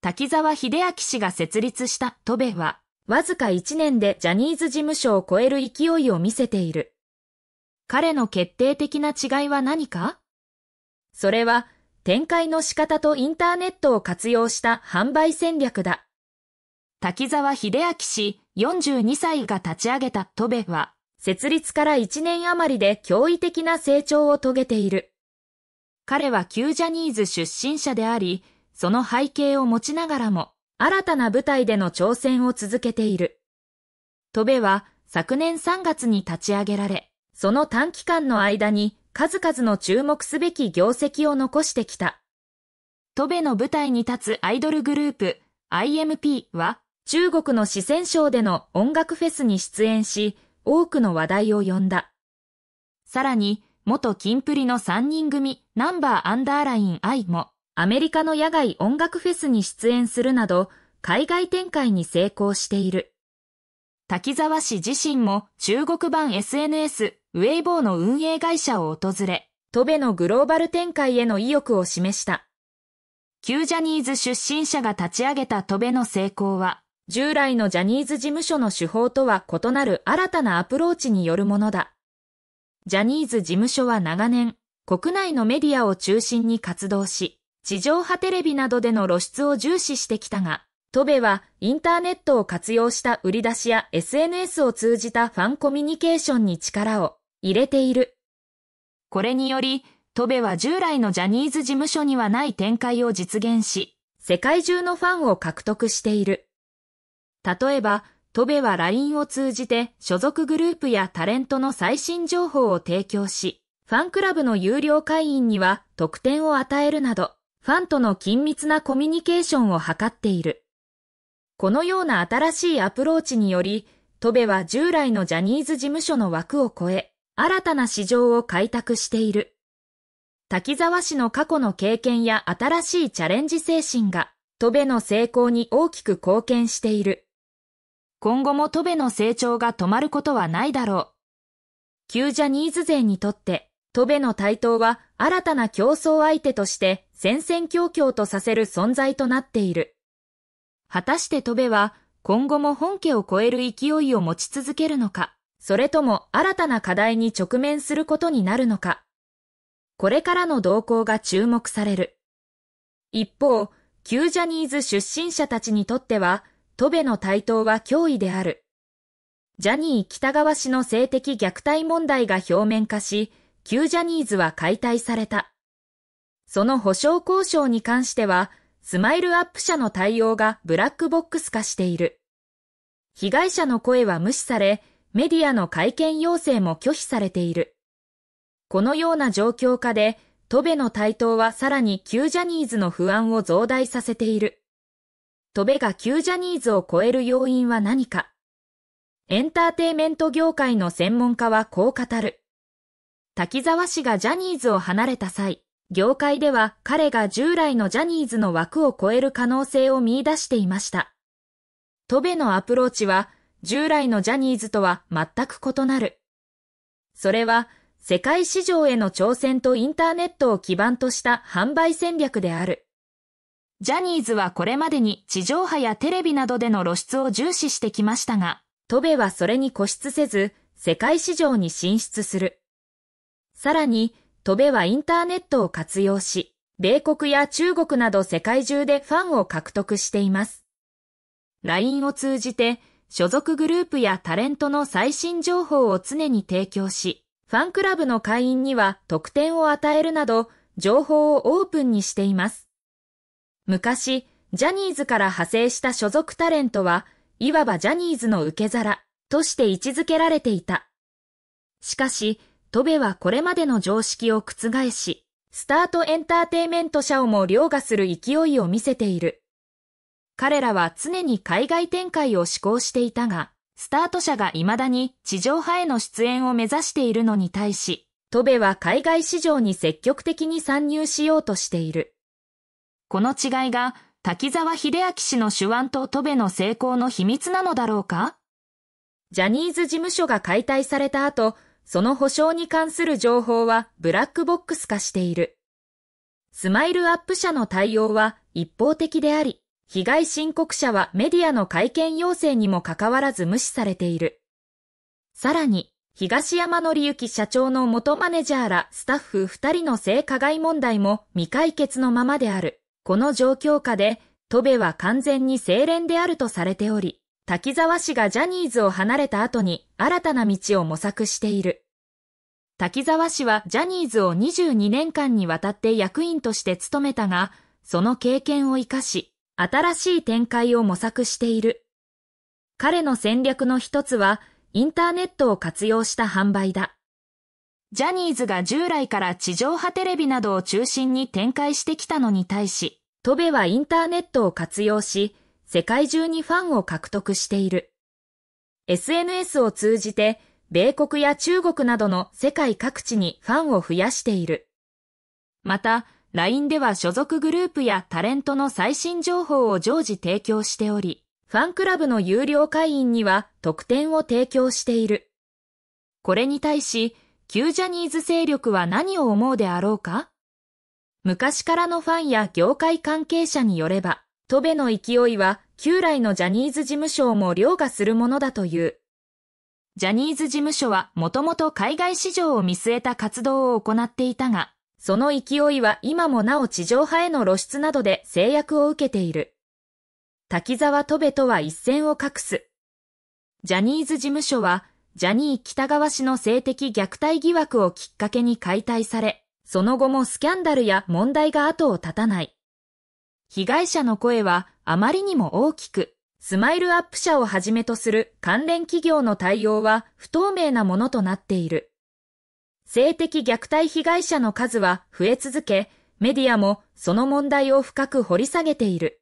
滝沢秀明氏が設立したトベは、わずか1年でジャニーズ事務所を超える勢いを見せている。彼の決定的な違いは何かそれは、展開の仕方とインターネットを活用した販売戦略だ。滝沢秀明氏42歳が立ち上げたトベは、設立から1年余りで驚異的な成長を遂げている。彼は旧ジャニーズ出身者であり、その背景を持ちながらも、新たな舞台での挑戦を続けている。トベは昨年3月に立ち上げられ、その短期間の間に数々の注目すべき業績を残してきた。トベの舞台に立つアイドルグループ IMP は中国の四川省での音楽フェスに出演し、多くの話題を呼んだ。さらに、元キンプリの3人組ナンバーアンダーライン I もアメリカの野外音楽フェスに出演するなど、海外展開に成功している。滝沢氏自身も中国版 SNS ウェイボーの運営会社を訪れ、トベのグローバル展開への意欲を示した。旧ジャニーズ出身者が立ち上げたトベの成功は、従来のジャニーズ事務所の手法とは異なる新たなアプローチによるものだ。ジャニーズ事務所は長年、国内のメディアを中心に活動し、地上波テレビなどでの露出を重視してきたが、トベはインターネットを活用した売り出しや SNS を通じたファンコミュニケーションに力を入れている。これにより、トベは従来のジャニーズ事務所にはない展開を実現し、世界中のファンを獲得している。例えば、トベは LINE を通じて所属グループやタレントの最新情報を提供し、ファンクラブの有料会員には特典を与えるなど、ファンとの緊密なコミュニケーションを図っている。このような新しいアプローチにより、戸部は従来のジャニーズ事務所の枠を超え、新たな市場を開拓している。滝沢氏の過去の経験や新しいチャレンジ精神が、戸部の成功に大きく貢献している。今後も戸部の成長が止まることはないだろう。旧ジャニーズ勢にとって、戸辺の台頭は新たな競争相手として戦々恐々とさせる存在となっている。果たして戸辺は今後も本家を超える勢いを持ち続けるのか、それとも新たな課題に直面することになるのか。これからの動向が注目される。一方、旧ジャニーズ出身者たちにとっては、戸辺の台頭は脅威である。ジャニー北川氏の性的虐待問題が表面化し、旧ジャニーズは解体された。その保証交渉に関しては、スマイルアップ社の対応がブラックボックス化している。被害者の声は無視され、メディアの会見要請も拒否されている。このような状況下で、戸部の台頭はさらに旧ジャニーズの不安を増大させている。戸部が旧ジャニーズを超える要因は何かエンターテイメント業界の専門家はこう語る。滝沢氏がジャニーズを離れた際、業界では彼が従来のジャニーズの枠を超える可能性を見出していました。トベのアプローチは従来のジャニーズとは全く異なる。それは世界市場への挑戦とインターネットを基盤とした販売戦略である。ジャニーズはこれまでに地上波やテレビなどでの露出を重視してきましたが、トベはそれに固執せず世界市場に進出する。さらに、トベはインターネットを活用し、米国や中国など世界中でファンを獲得しています。LINE を通じて、所属グループやタレントの最新情報を常に提供し、ファンクラブの会員には特典を与えるなど、情報をオープンにしています。昔、ジャニーズから派生した所属タレントは、いわばジャニーズの受け皿として位置づけられていた。しかし、トベはこれまでの常識を覆し、スタートエンターテイメント社をも凌駕する勢いを見せている。彼らは常に海外展開を志向していたが、スタート社が未だに地上波への出演を目指しているのに対し、トベは海外市場に積極的に参入しようとしている。この違いが滝沢秀明氏の手腕とトベの成功の秘密なのだろうかジャニーズ事務所が解体された後、その保証に関する情報はブラックボックス化している。スマイルアップ社の対応は一方的であり、被害申告者はメディアの会見要請にもかかわらず無視されている。さらに、東山則之社長の元マネジャーらスタッフ二人の性加害問題も未解決のままである。この状況下で、戸部は完全に精錬であるとされており、滝沢氏がジャニーズを離れた後に新たな道を模索している。滝沢氏はジャニーズを22年間にわたって役員として務めたが、その経験を活かし、新しい展開を模索している。彼の戦略の一つは、インターネットを活用した販売だ。ジャニーズが従来から地上波テレビなどを中心に展開してきたのに対し、トベはインターネットを活用し、世界中にファンを獲得している。SNS を通じて、米国や中国などの世界各地にファンを増やしている。また、LINE では所属グループやタレントの最新情報を常時提供しており、ファンクラブの有料会員には特典を提供している。これに対し、旧ジャニーズ勢力は何を思うであろうか昔からのファンや業界関係者によれば、戸部の勢いは旧来のジャニーズ事務所をも凌駕するものだという。ジャニーズ事務所はもともと海外市場を見据えた活動を行っていたが、その勢いは今もなお地上波への露出などで制約を受けている。滝沢戸部とは一線を画す。ジャニーズ事務所は、ジャニー北川氏の性的虐待疑惑をきっかけに解体され、その後もスキャンダルや問題が後を絶たない。被害者の声はあまりにも大きく、スマイルアップ社をはじめとする関連企業の対応は不透明なものとなっている。性的虐待被害者の数は増え続け、メディアもその問題を深く掘り下げている。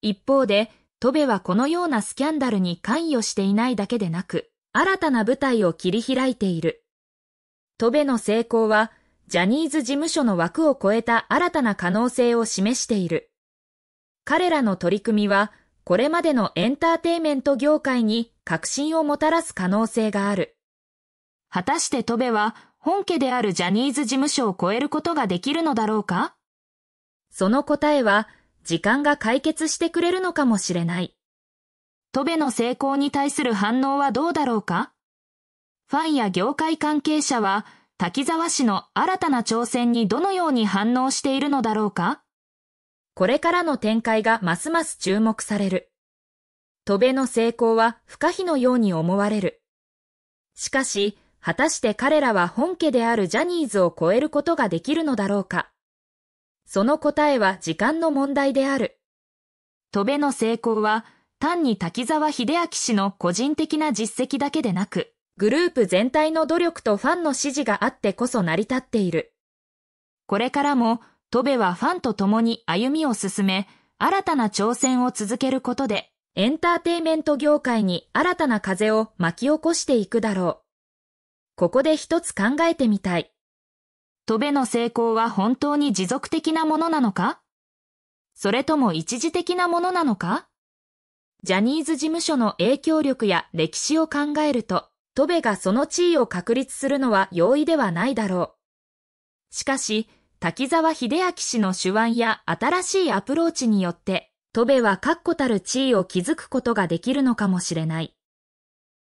一方で、トベはこのようなスキャンダルに関与していないだけでなく、新たな舞台を切り開いている。トベの成功は、ジャニーズ事務所の枠を超えた新たな可能性を示している。彼らの取り組みは、これまでのエンターテイメント業界に革新をもたらす可能性がある。果たして戸部は本家であるジャニーズ事務所を超えることができるのだろうかその答えは時間が解決してくれるのかもしれない。戸部の成功に対する反応はどうだろうかファンや業界関係者は滝沢氏の新たな挑戦にどのように反応しているのだろうかこれからの展開がますます注目される。戸辺の成功は不可避のように思われる。しかし、果たして彼らは本家であるジャニーズを超えることができるのだろうかその答えは時間の問題である。戸辺の成功は単に滝沢秀明氏の個人的な実績だけでなく、グループ全体の努力とファンの支持があってこそ成り立っている。これからも、トベはファンと共に歩みを進め、新たな挑戦を続けることで、エンターテイメント業界に新たな風を巻き起こしていくだろう。ここで一つ考えてみたい。トベの成功は本当に持続的なものなのかそれとも一時的なものなのかジャニーズ事務所の影響力や歴史を考えると、トベがその地位を確立するのは容易ではないだろう。しかし、滝沢秀明氏の手腕や新しいアプローチによって、トベは確固たる地位を築くことができるのかもしれない。